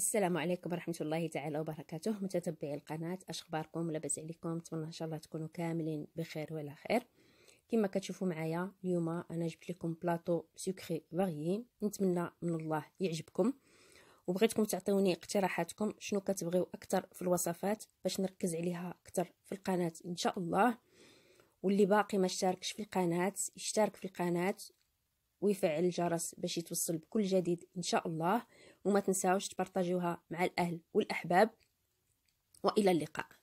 السلام عليكم ورحمة الله تعالى وبركاته متتبعي القناة أشخباركم لاباس عليكم نتمنى إن شاء الله تكونوا كاملين بخير وعلى خير كما كتشوفوا معايا اليوم أنا جبت لكم بلاطو سكري فاريي نتمنى من الله يعجبكم وبغيتكم تعطيوني اقتراحاتكم شنو كتبغيو أكثر في الوصفات باش نركز عليها أكثر في القناة إن شاء الله واللي باقي ما اشتركش في القناة يشترك في القناة ويفعل الجرس باش يتوصل بكل جديد إن شاء الله وما تنساوش تبارطاجيوها مع الأهل والأحباب وإلى اللقاء